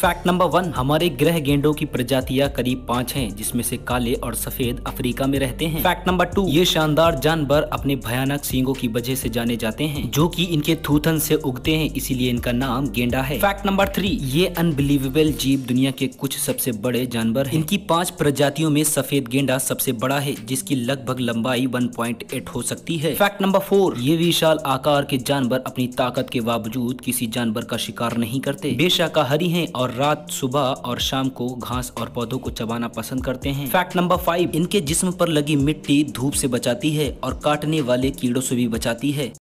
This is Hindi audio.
फैक्ट नंबर वन हमारे ग्रह गेंडों की प्रजातियां करीब पाँच हैं जिसमें से काले और सफेद अफ्रीका में रहते हैं फैक्ट नंबर टू ये शानदार जानवर अपने भयानक सींगों की वजह से जाने जाते हैं जो कि इनके थूथन से उगते हैं इसीलिए इनका नाम गेंडा है फैक्ट नंबर थ्री ये अनबिलीवेबल जीव दुनिया के कुछ सबसे बड़े जानवर है इनकी पाँच प्रजातियों में सफेद गेंडा सबसे बड़ा है जिसकी लगभग लंबाई वन हो सकती है फैक्ट नंबर फोर ये विशाल आकार के जानवर अपनी ताकत के बावजूद किसी जानवर का शिकार नहीं करते बेशाकाहारी है और और रात सुबह और शाम को घास और पौधों को चबाना पसंद करते हैं फैक्ट नंबर फाइव इनके जिस्म पर लगी मिट्टी धूप से बचाती है और काटने वाले कीड़ों से भी बचाती है